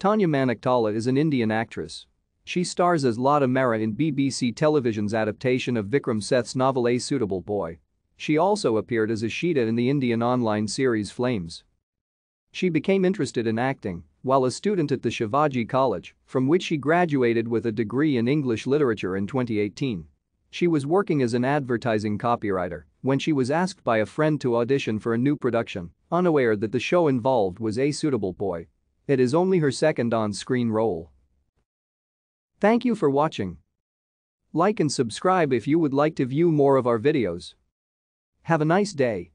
Tanya Maniktala is an Indian actress. She stars as Lata Mera in BBC Television's adaptation of Vikram Seth's novel A Suitable Boy. She also appeared as Ashita in the Indian online series Flames. She became interested in acting while a student at the Shivaji College, from which she graduated with a degree in English literature in 2018. She was working as an advertising copywriter when she was asked by a friend to audition for a new production, unaware that the show involved was a suitable boy it is only her second on-screen role. Thank you for watching. Like and subscribe if you would like to view more of our videos. Have a nice day.